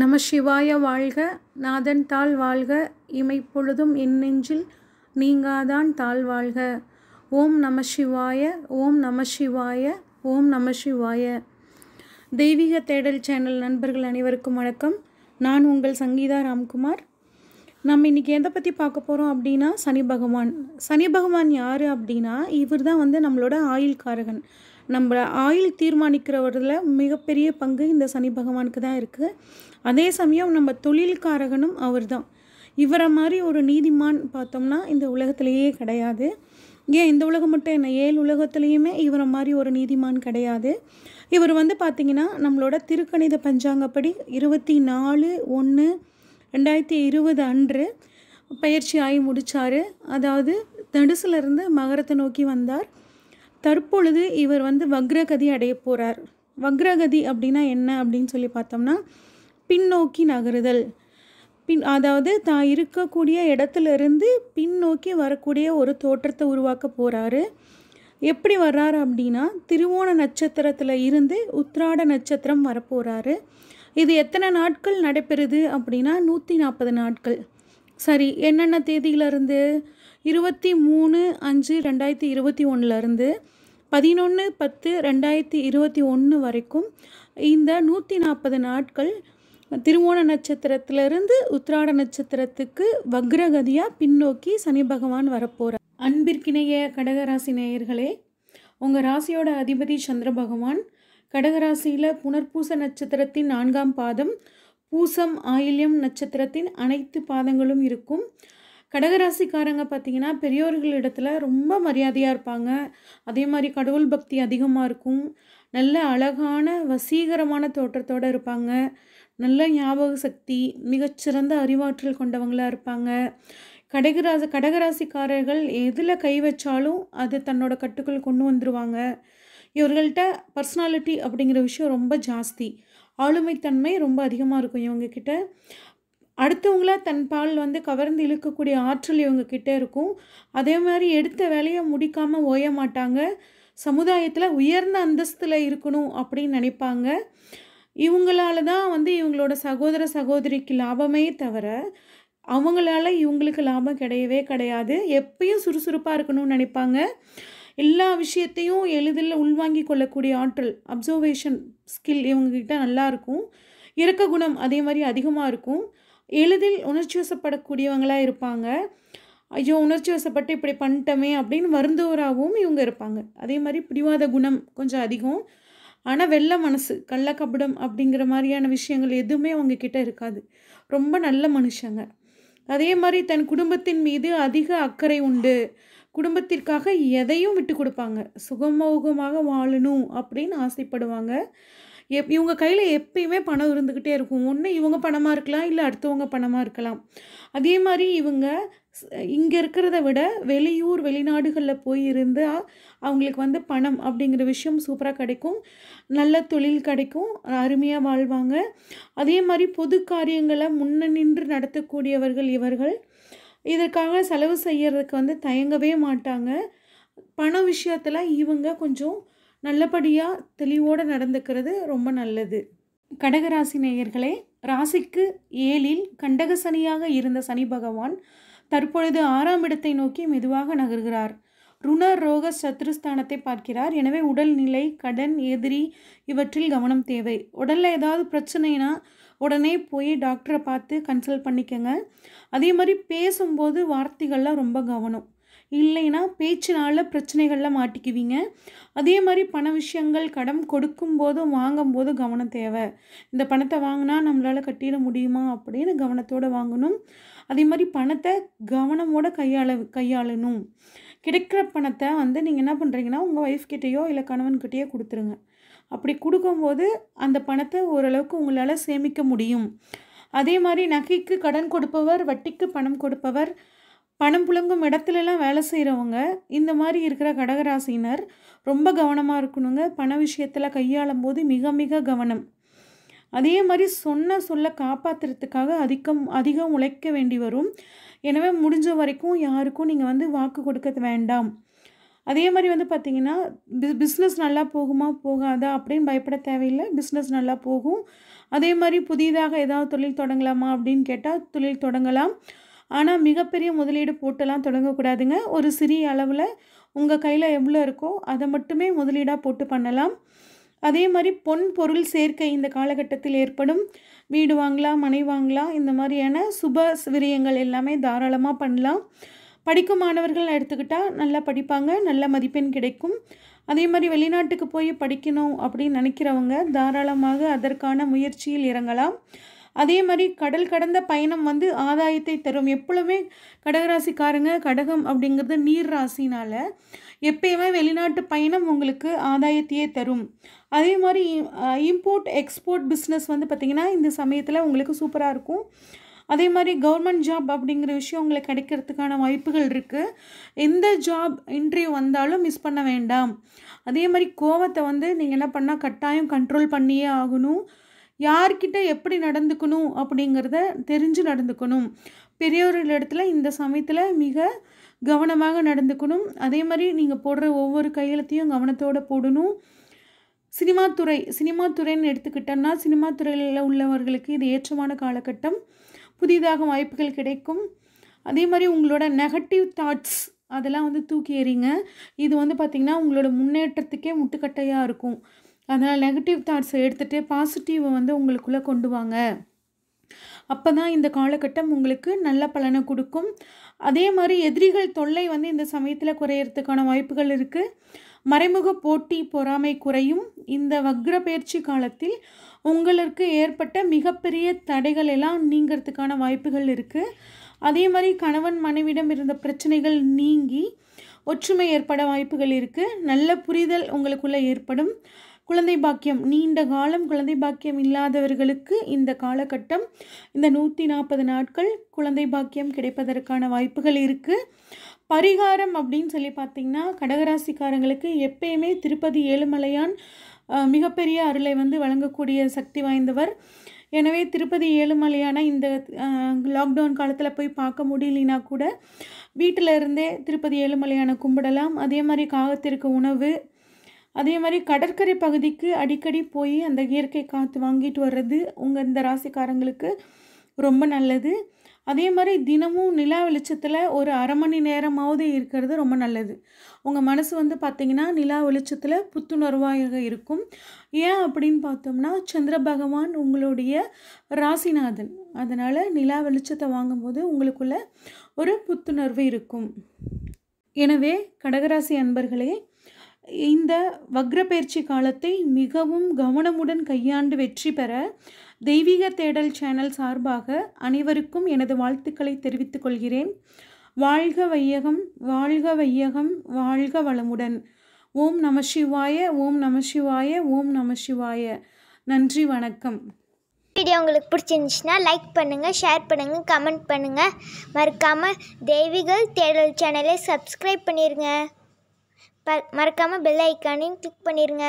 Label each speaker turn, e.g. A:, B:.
A: நம சிவாய வாழ்க நாதன் தாழ் வாழ்க இமைப்பொழுதும் என் நெஞ்சில் நீங்காதான் தாழ் வாழ்க ஓம் நம சிவாய ஓம் நம சிவாய ஓம் நம சிவாய தெய்வீக தேடல் சேனல் நண்பர்கள் அனைவருக்கும் வணக்கம் நான் உங்கள் சங்கீதா ராம்குமார் நம்ம இன்றைக்கி எதை பற்றி பார்க்க போகிறோம் அப்படின்னா சனி பகவான் சனி பகவான் யார் அப்படின்னா இவர் தான் வந்து நம்மளோட ஆயுள்காரகன் நம்ம ஆயில் தீர்மானிக்கிறவரில் மிகப்பெரிய பங்கு இந்த சனி பகவானுக்கு தான் இருக்குது அதே சமயம் நம்ம தொழில்காரகனும் அவர் தான் இவரை மாதிரி ஒரு நீதிமான் பார்த்தோம்னா இந்த உலகத்திலேயே கிடையாது ஏன் இந்த உலகம் மட்டும் என்ன ஏழு உலகத்துலேயுமே இவரை மாதிரி ஒரு நீதிமான் கிடையாது இவர் வந்து பார்த்திங்கன்னா நம்மளோட திருக்கணித பஞ்சாங்கப்படி இருபத்தி நாலு ஒன்று ரெண்டாயிரத்தி இருபது அன்று பயிற்சி ஆகி முடித்தார் அதாவது தடுசுலேருந்து மகரத்தை நோக்கி வந்தார் தற்பொழுது இவர் வந்து வக்ரகதி அடைய போகிறார் வக்ரகதி அப்படின்னா என்ன அப்படின்னு சொல்லி பார்த்தோம்னா பின்னோக்கி நகருதல் பின் அதாவது தான் இருக்கக்கூடிய இடத்துலேருந்து பின்னோக்கி வரக்கூடிய ஒரு தோற்றத்தை உருவாக்க போகிறாரு எப்படி வர்றாரு அப்படின்னா திருவோண நட்சத்திரத்தில் இருந்து உத்ராட நட்சத்திரம் வரப்போகிறாரு இது எத்தனை நாட்கள் நடைபெறுது அப்படின்னா நூற்றி நாற்பது நாட்கள் சரி என்னென்ன தேதியிலருந்து இருபத்தி மூணு அஞ்சு ரெண்டாயிரத்தி இருபத்தி ஒன்றுலேருந்து பதினொன்று பத்து ரெண்டாயிரத்தி இருபத்தி ஒன்று வரைக்கும் இந்த நூற்றி நாற்பது நாட்கள் திருவோண நட்சத்திரத்திலிருந்து உத்ராட நட்சத்திரத்துக்கு வக்ரகதியாக பின்னோக்கி சனி பகவான் வரப்போகிறார் அன்பிற்கிணைய கடகராசி நேயர்களே உங்கள் ராசியோட அதிபதி சந்திர பகவான் கடகராசியில் புனர்பூச நட்சத்திரத்தின் நான்காம் பாதம் பூசம் ஆயில்யம் நட்சத்திரத்தின் அனைத்து பாதங்களும் இருக்கும் கடகராசிக்காரங்க பார்த்திங்கன்னா பெரியோர்கள் இடத்துல ரொம்ப மரியாதையாக இருப்பாங்க அதே மாதிரி கடவுள் பக்தி அதிகமாக இருக்கும் நல்ல அழகான வசீகரமான தோற்றத்தோடு இருப்பாங்க நல்ல ஞாபக சக்தி மிகச்சிறந்த அறிவாற்றல் கொண்டவங்களாக இருப்பாங்க கடகராசி கடகராசிக்காரர்கள் எதில் கை வச்சாலும் அது தன்னோட கட்டுக்குள் கொண்டு வந்துடுவாங்க இவர்கள்ட்ட பர்சனாலிட்டி அப்படிங்கிற விஷயம் ரொம்ப ஜாஸ்தி ஆளுமைத்தன்மை ரொம்ப அதிகமாக இருக்கும் இவங்கக்கிட்ட அடுத்தவங்கள தன் பால் வந்து கவர்ந்து இழுக்கக்கூடிய ஆற்றல் இவங்கக்கிட்ட இருக்கும் அதே மாதிரி எடுத்த வேலையை முடிக்காமல் ஓய மாட்டாங்க சமுதாயத்தில் உயர்ந்த அந்தஸ்தில் இருக்கணும் அப்படின்னு நினைப்பாங்க இவங்களால தான் வந்து இவங்களோட சகோதர சகோதரிக்கு லாபமே தவிர அவங்களால இவங்களுக்கு லாபம் கிடையவே கிடையாது எப்பயும் சுறுசுறுப்பாக இருக்கணும்னு நினைப்பாங்க எல்லா விஷயத்தையும் எளிதில் உள்வாங்கி கொள்ளக்கூடிய ஆற்றல் அப்சர்வேஷன் ஸ்கில் இவங்கக்கிட்ட நல்லாயிருக்கும் இறக்க குணம் அதே மாதிரி அதிகமாக இருக்கும் எளிதில் உணர்ச்சி வசப்படக்கூடியவங்களாக இருப்பாங்க ஐயோ உணர்ச்சி வசப்பட்டு இப்படி பண்ணிட்டோமே அப்படின்னு வருந்தவராகவும் இவங்க இருப்பாங்க அதே மாதிரி பிடிவாத குணம் கொஞ்சம் அதிகம் ஆனால் வெள்ள மனசு கள்ளக்கபடம் அப்படிங்கிற மாதிரியான விஷயங்கள் எதுவுமே அவங்க கிட்டே இருக்காது ரொம்ப நல்ல மனுஷங்க அதே மாதிரி தன் குடும்பத்தின் மீது அதிக அக்கறை உண்டு குடும்பத்திற்காக எதையும் விட்டு கொடுப்பாங்க சுகமோகமாக வாழணும் அப்படின்னு ஆசைப்படுவாங்க எப் இவங்க கையில் எப்பயுமே பணம் இருந்துக்கிட்டே இருக்கும் ஒன்று இவங்க பணமாக இருக்கலாம் இல்லை அடுத்தவங்க பணமாக இருக்கலாம் அதே மாதிரி இவங்க இங்கே இருக்கிறத விட வெளியூர் வெளிநாடுகளில் போய் இருந்தால் அவங்களுக்கு வந்து பணம் அப்படிங்கிற விஷயம் சூப்பராக கிடைக்கும் நல்ல தொழில் கிடைக்கும் அருமையாக வாழ்வாங்க அதே மாதிரி பொது காரியங்களை முன்ன நின்று நடத்தக்கூடியவர்கள் இவர்கள் இதற்காக செலவு செய்கிறதுக்கு வந்து தயங்கவே மாட்டாங்க பண விஷயத்தில் இவங்க கொஞ்சம் நல்லபடியாக தெளிவோடு நடந்துக்கிறது ரொம்ப நல்லது கடகராசி நேயர்களே ராசிக்கு ஏழில் கண்டக சனியாக இருந்த சனி பகவான் தற்பொழுது ஆறாம் இடத்தை நோக்கி மெதுவாக நகர்கிறார் ருண ரோக சத்ருஸ்தானத்தை பார்க்கிறார் எனவே உடல்நிலை கடன் எதிரி இவற்றில் கவனம் தேவை உடலில் ஏதாவது பிரச்சனைனா உடனே போய் டாக்டரை பார்த்து கன்சல்ட் பண்ணிக்கோங்க அதே மாதிரி பேசும்போது வார்த்தைகள்லாம் ரொம்ப கவனம் இல்லைன்னா பேச்சினால் பிரச்சனைகளில் மாட்டிக்குவீங்க அதே மாதிரி பண விஷயங்கள் கடன் கொடுக்கும் வாங்கும் வாங்கும்போதும் கவனம் தேவை இந்த பணத்தை வாங்கினா நம்மளால் கட்டிட முடியுமா அப்படின்னு கவனத்தோடு வாங்கணும் அதே மாதிரி பணத்தை கவனமோடு கையாள கையாளணும் கிடைக்கிற பணத்தை வந்து நீங்கள் என்ன பண்ணுறீங்கன்னா உங்கள் கிட்டேயோ இல்லை கணவன்கிட்டேயோ கொடுத்துருங்க அப்படி கொடுக்கும்போது அந்த பணத்தை ஓரளவுக்கு உங்களால் சேமிக்க முடியும் அதே மாதிரி நகைக்கு கடன் கொடுப்பவர் வட்டிக்கு பணம் கொடுப்பவர் பணம் புழங்கும் இடத்துலலாம் வேலை செய்கிறவங்க இந்த மாதிரி இருக்கிற கடகராசினர் ரொம்ப கவனமாக இருக்கணுங்க பண விஷயத்தில் கையாளும் போது மிக மிக கவனம் அதே மாதிரி சொன்ன சொல்ல காப்பாற்றுறதுக்காக அதிகம் அதிகம் உழைக்க வேண்டி வரும் எனவே முடிஞ்ச வரைக்கும் யாருக்கும் நீங்கள் வந்து வாக்கு கொடுக்க வேண்டாம் அதே மாதிரி வந்து பார்த்திங்கன்னா பி பிஸ்னஸ் நல்லா போகுமா போகாதா அப்படின்னு பயப்பட தேவையில்லை பிஸ்னஸ் நல்லா போகும் அதே மாதிரி புதிதாக ஏதாவது தொழில் தொடங்கலாமா அப்படின்னு கேட்டால் தொழில் தொடங்கலாம் ஆனால் மிகப்பெரிய முதலீடு போட்டெல்லாம் தொடங்கக்கூடாதுங்க ஒரு சிறிய அளவில் உங்கள் கையில் எவ்வளோ இருக்கோ அதை மட்டுமே முதலீடாக போட்டு பண்ணலாம் அதே மாதிரி பொன் பொருள் சேர்க்கை இந்த காலகட்டத்தில் ஏற்படும் வீடு வாங்கலாம் மனை வாங்கலாம் இந்த மாதிரியான சுப விரியங்கள் எல்லாமே தாராளமாக பண்ணலாம் படிக்கும் மாணவர்கள் எடுத்துக்கிட்டால் நல்லா படிப்பாங்க நல்ல மதிப்பெண் கிடைக்கும் அதே மாதிரி வெளிநாட்டுக்கு போய் படிக்கணும் அப்படின்னு நினைக்கிறவங்க தாராளமாக அதற்கான முயற்சியில் இறங்கலாம் அதே மாதிரி கடல் கடந்த பயணம் வந்து ஆதாயத்தை தரும் எப்பொழுதுமே கடகராசிக்காரங்க கடகம் அப்படிங்கிறது நீர் ராசினால் எப்பயுமே வெளிநாட்டு பயணம் உங்களுக்கு ஆதாயத்தையே தரும் அதே மாதிரி இம்போர்ட் எக்ஸ்போர்ட் பிஸ்னஸ் வந்து பார்த்திங்கன்னா இந்த சமயத்தில் உங்களுக்கு சூப்பராக இருக்கும் அதே மாதிரி கவர்மெண்ட் ஜாப் அப்படிங்கிற விஷயம் உங்களுக்கு கிடைக்கிறதுக்கான வாய்ப்புகள் இருக்குது எந்த ஜாப் இன்டர்வியூ வந்தாலும் மிஸ் பண்ண வேண்டாம் அதே மாதிரி கோவத்தை வந்து நீங்கள் என்ன பண்ணால் கட்டாயம் கண்ட்ரோல் பண்ணியே ஆகணும் யார்கிட்ட எப்படி நடந்துக்கணும் அப்படிங்கிறத தெரிஞ்சு நடந்துக்கணும் பெரியோர்கள் இடத்துல இந்த சமயத்தில் மிக கவனமாக நடந்துக்கணும் அதே மாதிரி நீங்கள் போடுற ஒவ்வொரு கையெழுத்தையும் கவனத்தோடு போடணும் சினிமா துறை சினிமா துறைன்னு எடுத்துக்கிட்டோம்னா சினிமா துறையில் உள்ளவர்களுக்கு இது ஏற்றமான காலகட்டம் புதிதாக வாய்ப்புகள் கிடைக்கும் அதே மாதிரி உங்களோட நெகட்டிவ் தாட்ஸ் அதெல்லாம் வந்து தூக்கி எறிங்க இது வந்து பார்த்திங்கன்னா உங்களோட முன்னேற்றத்துக்கே முட்டுக்கட்டையாக இருக்கும் அதனால் நெகட்டிவ் தாட்ஸை எடுத்துகிட்டு பாசிட்டிவை வந்து உங்களுக்குள்ளே கொண்டு வாங்க அப்போ தான் இந்த காலகட்டம் உங்களுக்கு நல்ல பலனை கொடுக்கும் அதே மாதிரி எதிரிகள் தொல்லை வந்து இந்த சமயத்தில் குறையிறதுக்கான வாய்ப்புகள் இருக்குது மறைமுக போட்டி பொறாமை குறையும் இந்த வக்ர பயிற்சி காலத்தில் உங்களுக்கு ஏற்பட்ட மிகப்பெரிய தடைகள் எல்லாம் நீங்கிறதுக்கான வாய்ப்புகள் இருக்குது அதே மாதிரி கணவன் மனைவிடம் இருந்த பிரச்சனைகள் நீங்கி ஒற்றுமை ஏற்பட வாய்ப்புகள் இருக்குது நல்ல புரிதல் உங்களுக்குள்ளே ஏற்படும் குழந்தை பாக்கியம் நீண்ட காலம் குழந்தை பாக்கியம் இல்லாதவர்களுக்கு இந்த காலகட்டம் இந்த நூற்றி நாற்பது நாட்கள் குழந்தை பாக்கியம் கிடைப்பதற்கான வாய்ப்புகள் இருக்குது பரிகாரம் அப்படின்னு சொல்லி பார்த்திங்கன்னா கடகராசிக்காரங்களுக்கு எப்பயுமே திருப்பதி ஏழுமலையான் மிகப்பெரிய அருளை வந்து வழங்கக்கூடிய சக்தி வாய்ந்தவர் எனவே திருப்பதி ஏழுமலையான இந்த லாக்டவுன் காலத்தில் போய் பார்க்க முடியலனா கூட வீட்டில் இருந்தே திருப்பதி ஏழுமலையான கும்பிடலாம் அதே மாதிரி காகத்திற்கு உணவு அதே மாதிரி கடற்கரை பகுதிக்கு அடிக்கடி போய் அந்த இயற்கை காற்று வாங்கிட்டு வர்றது உங்கள் இந்த ராசிக்காரங்களுக்கு ரொம்ப நல்லது அதே மாதிரி தினமும் நிலா வெளிச்சத்தில் ஒரு அரை மணி நேரமாவது இருக்கிறது ரொம்ப நல்லது உங்கள் மனசு வந்து பார்த்திங்கன்னா நிலா வெளிச்சத்தில் புத்துணர்வாக இருக்கும் ஏன் அப்படின்னு பார்த்தோம்னா சந்திர பகவான் உங்களுடைய ராசிநாதன் அதனால் நிலா வெளிச்சத்தை வாங்கும்போது உங்களுக்குள்ள ஒரு புத்துணர்வு இருக்கும் எனவே கடகராசி அன்பர்களே இந்த வக்ரப்பயிற்சி காலத்தை மிகவும் கவனமுடன் கையாண்டு வெற்றி பெற தெய்வீக தேடல் சேனல் சார்பாக அனைவருக்கும் எனது வாழ்த்துக்களை தெரிவித்துக் கொள்கிறேன் வாழ்க வையகம் வாழ்க வையகம் வாழ்க வளமுடன் ஓம் நம சிவாய ஓம் நம சிவாய ஓம் நம சிவாய நன்றி வணக்கம் வீடியோ உங்களுக்கு பிடிச்சிருந்துச்சுன்னா லைக் பண்ணுங்கள் ஷேர் பண்ணுங்கள் கமெண்ட் பண்ணுங்கள் மறக்காமல் தெய்வீக தேடல் சேனலை சப்ஸ்கிரைப் பண்ணிடுங்க மறக்காமல் பெல் ஐக்கானையும் கிளிக் பண்ணிடுங்க